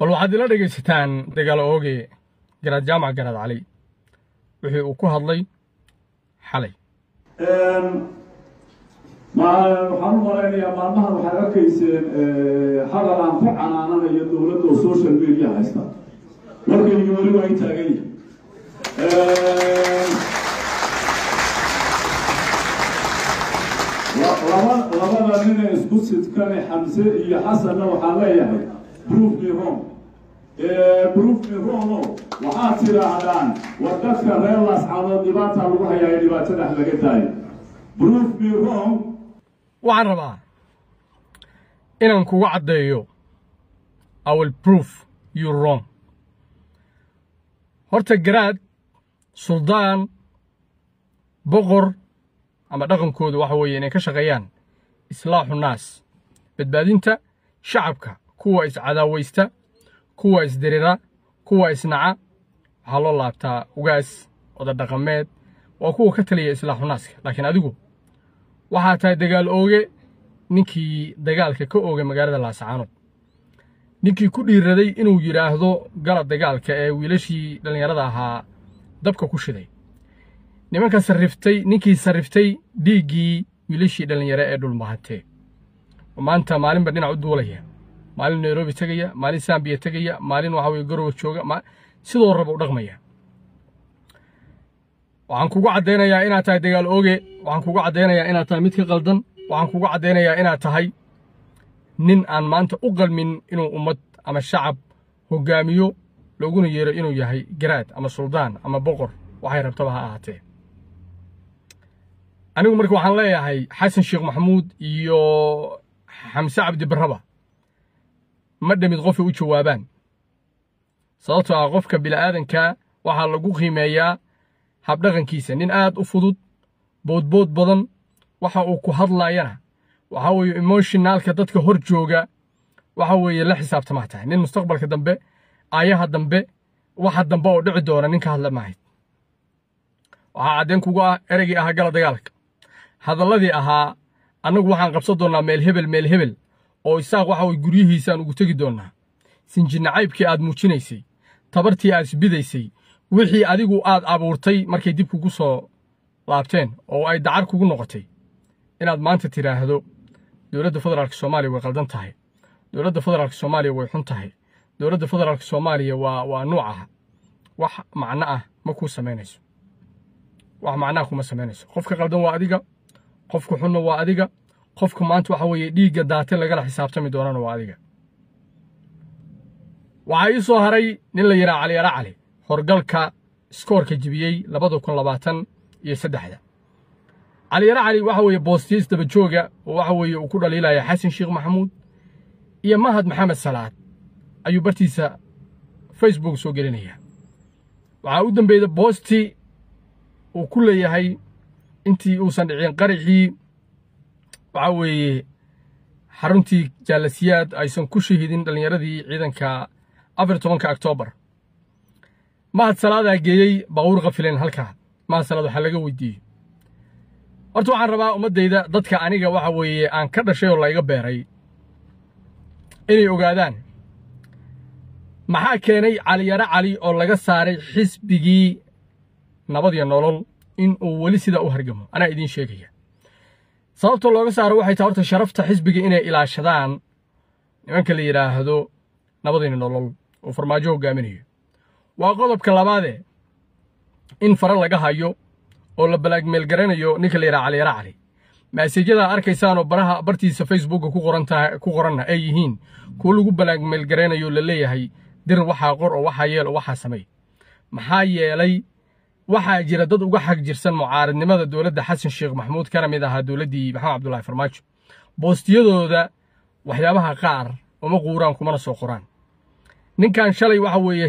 bal waxaad ila dhegaysataan dagaal ooge garaad jaamac garaad cali wixii uu ku hadlay xalay waxaan u malaynayaa maalmahan waxay arkayseen xaqal aan ku canaananayo dowladda oo social media haysta warkaygii weli waa in taagan yahay labada nine isku sidkane xamse iyo xasanna waxaan leeyahay brufnirom brufniromno eh, waxaad tidaahdaan war dadka reer laas cadood dhibaata lagu hayaayo dhibaatadaas laga daayo brufnirom waxaan rabaa inaan kugu caddeeyo iwill proof you wrong horta garaad suldaan boqor ama dhaqankooda waxa weeye inay ka shaqeeyaan islaaxu naas badbaadinta shacabka kuwa iscadaawaysta kuwa isdirira kuwa isnaca waxaa loo laabtaa ugaas odadhaqameed waa kuwa ka taliya islaa xunaaska laakiin adigu waxaa tahay dagaal ooge ninkii dagaalka ka oogay magaalada laascaano ninkii ku dhiiraday inuu yidhaahdo galad dagaalka ee wiilashii dhallinyarada ahaa dabka ku shiday nimanka sarriftay ninkii sarriftay dhiiggii wiilashii dhallinyare ee dhulmahantee maanta maalinba dhinac u duulaya maalin nairobi tegaya maalin sambiya tegaya maalin waxaweye garowa jooga sidoo raba u dhaqmaya waxaan kugu caddaynayaa inaad tahay dagaal ooge waxaan kugu caddaynayaa inaad tahay mid ka qaldan waxaan kugu caddaynayaa inaad tahay nin aan maanta u qalmin inuu ummad ama shacab hoggaamiyo loguna yeero inuu yahay garaad ama suldaan ama boqor waxay rabtaba ha ahaatee anigu marka waxaan leeyahay xasan sheekh maxamuud iyo xamse cabdi barraba ma dhamid qofay u jawaabaan sababtoo ah qofka bila'aadanka waxaa lagu qiimeeyaa habdhaqankiisa nin aad u fudud boodbood badan waxa uu ku hadlaayana waxa weeye emotionaalka dadka hor jooga waxa weeye la xisaabtamaa tahay nin mustaqbalka dambe ayaha dambe waxa dambe oo dhici doona ninka hadla maahayd waxaa cadeen kugu ah ereygii ahaa gala dagaalka hadalladii ahaa annagu waxaan qabsan doonnaa meel hebel meel hebel oo isaaq waxa way guryihiisaan ugu tegi doonnaa sinjinacaybkii aad muujinaysay tabartii aad isbidaysay wixii adigu aad abuurtay markay dib kugu soo laabteen oo ay dacar kugu noqotay inaad maanta tidhaahdo dowladda federaalka soomaaliya way qaldan tahay dowladda federaalka soomaaliya way xun tahay dowladda federaalka soomaaliya waa waa nuuc ah wax macno ah ma kuu samaynayso wax macnaha kuma samaynayso qofka qaldan waa adiga qofka xunna waa adiga qofka maanta waxa weeye dhiigga daate lagala xisaabtami doonana waa adiga waxaa ii soo haray nin la yidhaha caliyara cali horgalka iskoorka jibiyey labada kun labaatan iyo saddexda caliyara cali waxa weeye boostiis jooga oo waxa weeye uu ku dhaliilaya xasan sheekh maxamuud iyo mahad maxamed salaad ayuu bartiisa facebook soo gelinaya waxaa u dambeeyda boosti uu ku leeyahay intii uusan dhicin qaraxii waxa weeye xaruntii jaalasiyaad aysan ku shahidin dhallinyaradii ciidanka afar tobanka oktoobar mahad salaadaa geeyey baabuur qafileen halkaa mahad salaad waxaa laga weydiiyey horta waxaan rabaa ummaddayda dadka aniga waxa weeye aan ka dhashay oo layga beeray inay ogaadaan maxaa keenay caliyaro cali oo laga saaray xisbigii nabad iyo nolol in uu weli sidaa u hargamo anaa idiin sheegaya sababta looga saaro waxay tahay horta sharafta xisbiga inay ilaashadaan nimanka la yidhaahdo nabadayna nolol oo farmaajo hogaaminayo waa qodobka labaadee in fara laga hayo oo la balaagmeelgaranayo ninka la yidhaha caliyara cali maasejyadaa arkaysaanoo baraha bartiisa facebookga ku qoranna ay yihiin kuwo lagu balaagmeelgaranayo la leeyahay dir waxaa qor oo waxaa yeel oo waxaa samay maxaa yeelay waxaa jira dad uga xag jirsan mucaaradnimada dowladda xasan sheekh maxamuud kana mid ahaa dowladdii maxamed cabdulaahi farmaajo boostiyadooda waxyaabaha qaar uma quuraan kumana soo qoraan ninkan shalay waxa weeye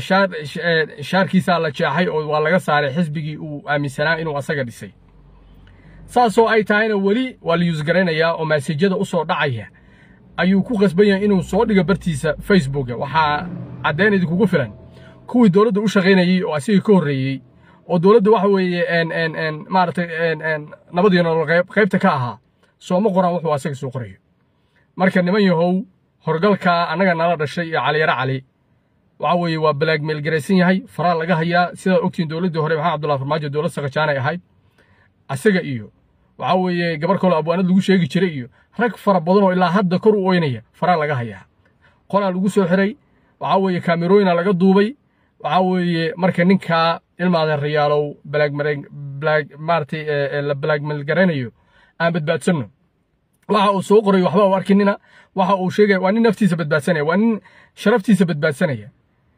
shaarkiisaa la jeexay oo waa laga saaray xisbigii uu aaminsanaa inuu asaga dhisay saasoo ay tahayna weli waa la oo maasajyada u soo dhacaya ayuu ku qasban yahay inuu soo dhigo bartiisa facebook waxaa caddeyn idinkugu filan kuwii dowladda u shaqaynayey oo asigii ka horreeyey oo dowladda waxa weeye maaratay nabadiyo nolol qaybta ka ahaa sooma qoraan wuxuu asaga soo qorayo marka niman yahow horgalka annaga nala dhashay ee caliyaro cali waxa weeye waa balaagmeel garaysan yahay faraa laga hayaa sidaad ogtiin dowladdii hore maxamed abdullahi farmaajo dowlad saqajaan ahayd asaga iyo waxa weeye gabar kaloo abwaanad lagu sheegi jiray iyo rag fara badan oo ilaa hadda kor u oynaya faraa laga hayaa qolaa lagu soo xiray waxa weeye kaamerooyina laga duubay waxa weeye marka ninkaa ilmaada riyaalow eh, eh, la balaagmalgaranayo aan badbaadsanno waxa uu soo qorayo waxba u arkinina waxa uu sheegaya waa nin naftiisa badbaadsanaya waa nin sharaftiisa badbaadsanaya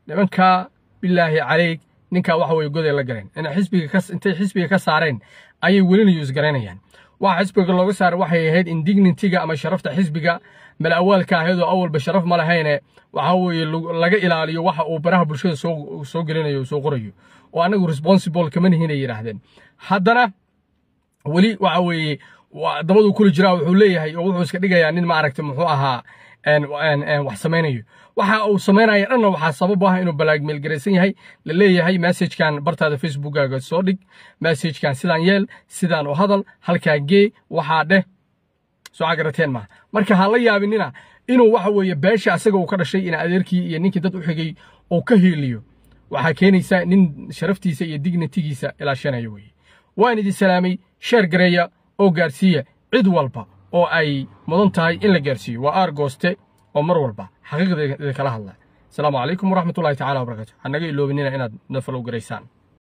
nimankaa bilaahi caleyg ninkaa waxa weye goday la galeen in xisbiga intay xisbiga ka saareen ayay welina yuusgaranayaan waxa xisbiga looga saaray waxay ahayd indignitiga ama sharafta xisbiga mal awaalka ahayd oo awalba sharaf ma lahayne waxaa weye laga ilaaliyo waxa uu baraha bulshada soo gelinayo soo qorayo oo annagu responsible kama nihinay yidhaahdeen haddana weli waxa weeye dabaduu kula jiraa wuxuu leeyahay oo wuxuu iska dhigayaa nin maaragta muxuu ahaa wax samaynayo waxa uu samaynaya dhanna waxaa sabab u ah inuu balaagmeelgaraysan yahay la leeyahay massajkan bartaada facebookaaga soo dhig massajkan sidaan yeel sidaan u hadal halkaa gee waxaa dheh socaa garateen maaha marka ha la yaabinina inuu waxa weeye beesha asaga uu ka dhashay in adeerkii iyo ninkii dad u xigay uu ka hiiliyo waxaa keenaysaa nin sharaftiisa iyo dignitigiisa ilaashanaya weeye waan idin salaamay sheer gareeya oo gaarsiiya cid walba oo ay mudan tahay in la gaarsiiyo waa aar gooste oo mar walba xaqiiqda idinkala hadla asalaamu calaykum waraxmatullahi tacala wabarakaatu ha naga inaad inaad nafalow garaysaan